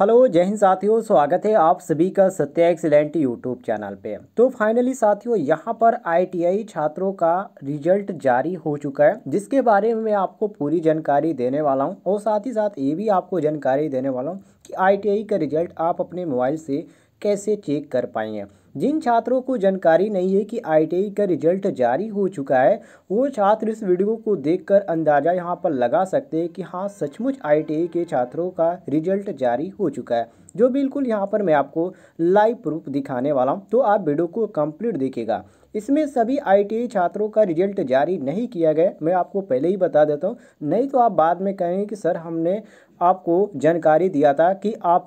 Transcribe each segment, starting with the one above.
hello जय हिंद साथियों स्वागत है आप सभी का सत्या एक्सीलेंट यूट्यूब चैनल पे तो फाइनली साथियों यहाँ पर आईटीआई छात्रों का रिजल्ट जारी हो चुका है जिसके बारे में मैं आपको पूरी जानकारी देने वाला हूँ और साथ ही साथ ये भी आपको जानकारी देने वाला हूँ कि आईटीआई का रिजल्ट आप अपने मोबाइल से कैसे चेक कर पाएंगे जिन छात्रों को जानकारी नहीं है कि आई का रिजल्ट जारी हो चुका है वो छात्र इस वीडियो को देखकर अंदाज़ा यहाँ पर लगा सकते हैं कि हाँ सचमुच आई के छात्रों का रिजल्ट जारी हो चुका है जो बिल्कुल यहाँ पर मैं आपको लाइव प्रूफ दिखाने वाला हूँ तो आप वीडियो को कंप्लीट देखेगा इसमें सभी आई छात्रों का रिजल्ट जारी नहीं किया गया मैं आपको पहले ही बता देता हूँ नहीं तो आप बाद में कहेंगे कि सर हमने आपको जानकारी दिया था कि आप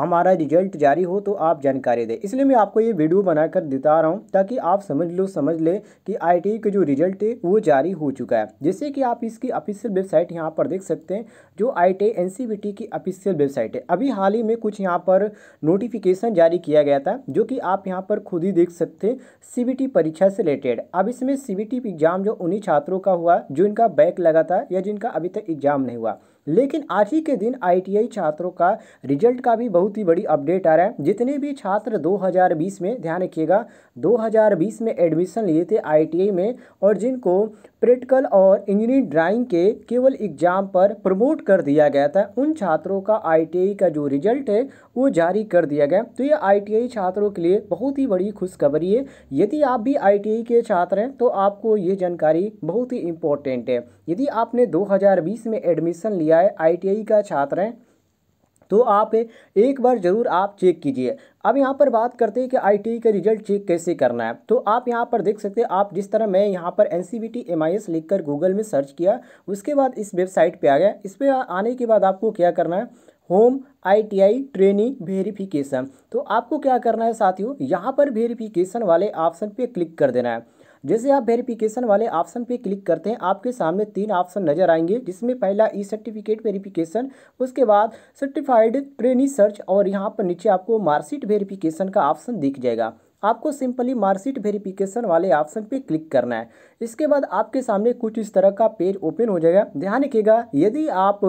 हमारा रिजल्ट जारी हो तो आप जानकारी दें इसलिए मैं आपको ये वीडियो बनाकर देता रहा हूँ ताकि आप समझ लो समझ लें कि आई e का जो रिजल्ट है वो जारी हो चुका है जैसे कि आप इसकी ऑफिशियल वेबसाइट यहाँ पर देख सकते हैं जो आई टी e की ऑफिशियल वेबसाइट है अभी हाल ही में कुछ यहाँ पर नोटिफिकेशन जारी किया गया था जो कि आप यहाँ पर खुद ही देख सकते हैं सी परीक्षा से रिलेटेड अब इसमें सी एग्ज़ाम जो उन्हीं छात्रों का हुआ जो इनका बैक लगा था या जिनका अभी तक एग्ज़ाम नहीं हुआ लेकिन आज ही के दिन आईटीआई छात्रों का रिजल्ट का भी बहुत ही बड़ी अपडेट आ रहा है जितने भी छात्र 2020 में ध्यान रखिएगा 2020 में एडमिशन लिए थे आईटीआई में और जिनको प्रैक्टिकल और इंजीनियरिंग ड्राइंग के केवल एग्जाम पर प्रमोट कर दिया गया था उन छात्रों का आईटीआई का जो रिजल्ट है वो जारी कर दिया गया तो ये आईटीआई छात्रों के लिए बहुत ही बड़ी खुशखबरी है यदि आप भी आईटीआई के छात्र हैं तो आपको ये जानकारी बहुत ही इम्पोर्टेंट है यदि आपने दो में एडमिशन लिया है आई का छात्र हैं तो आप एक बार ज़रूर आप चेक कीजिए अब यहाँ पर बात करते हैं कि आई का रिजल्ट चेक कैसे करना है तो आप यहाँ पर देख सकते हैं आप जिस तरह मैं यहाँ पर N C V T M I S लिख गूगल में सर्च किया उसके बाद इस वेबसाइट पे आ गया इस पर आने के बाद आपको क्या करना है होम आईटीआई ट्रेनिंग वेरिफिकेशन तो आपको क्या करना है साथियों यहाँ पर वेरीफिकेशन वाले ऑप्शन पर क्लिक कर देना है जैसे आप वेरिफिकेशन वाले ऑप्शन पे क्लिक करते हैं आपके सामने तीन ऑप्शन नजर आएंगे जिसमें पहला ई सर्टिफिकेट वेरिफिकेशन उसके बाद सर्टिफाइड ट्रेनी सर्च और यहाँ पर नीचे आपको मार्कशीट वेरिफिकेशन का ऑप्शन दिख जाएगा आपको सिंपली मार्कशीट वेरिफिकेशन वाले ऑप्शन पे क्लिक करना है इसके बाद आपके सामने कुछ इस तरह का पेज ओपन हो जाएगा ध्यान रखिएगा यदि आप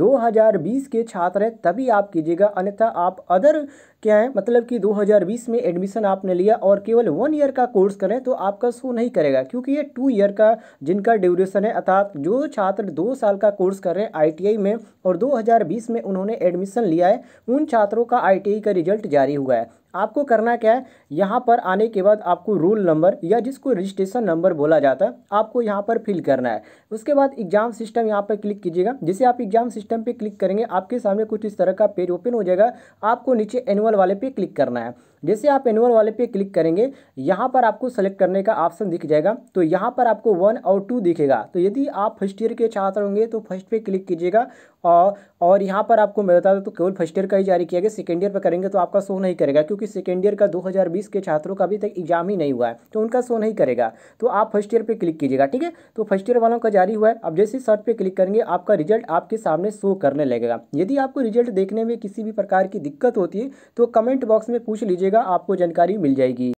2020 के छात्र हैं तभी आप कीजिएगा अन्यथा आप अदर क्या है मतलब कि 2020 में एडमिशन आपने लिया और केवल वन ईयर का कोर्स करें तो आपका शो नहीं करेगा क्योंकि ये टू ईयर का जिनका ड्यूरेशन है अर्थात जो छात्र दो साल का कोर्स कर रहे हैं आई में और बीस में उन्होंने एडमिशन लिया है उन छात्रों का आई का रिजल्ट जारी हुआ है आपको करना क्या है यहाँ पर आने के बाद आपको रोल नंबर या जिसको रजिस्ट्रेशन नंबर बोला जाता है आपको यहाँ पर फिल करना है उसके बाद एग्जाम सिस्टम यहाँ पर क्लिक कीजिएगा जैसे आप एग्जाम सिस्टम पर क्लिक करेंगे आपके सामने कुछ इस तरह का पेज ओपन हो जाएगा आपको नीचे एनुअल वाले पे क्लिक करना है जैसे आप एनुअल वाले पे क्लिक करेंगे यहाँ पर आपको सेलेक्ट करने का ऑप्शन दिख जाएगा तो यहाँ पर आपको वन और टू दिखेगा तो यदि आप फर्स्ट ईयर के छात्र होंगे तो फर्स्ट पे क्लिक कीजिएगा और और यहाँ पर आपको मैं बता दूँ तो केवल फर्स्ट ईयर का ही जारी किया गया सेकेंड ईयर पर करेंगे तो आपका शो नहीं करेगा क्योंकि सेकेंड ईयर का 2020 के छात्रों का अभी तक एग्जाम ही नहीं हुआ है तो उनका शो नहीं करेगा तो आप फर्स्ट ईयर पर क्लिक कीजिएगा ठीक है तो फर्स्ट ईयर वालों का जारी हुआ है अब जैसे सर्ट पर क्लिक करेंगे आपका रिजल्ट आपके सामने शो करने लगेगा यदि आपको रिजल्ट देखने में किसी भी प्रकार की दिक्कत होती है तो कमेंट बॉक्स में पूछ लीजिए कीजिएगा आपको जानकारी मिल जाएगी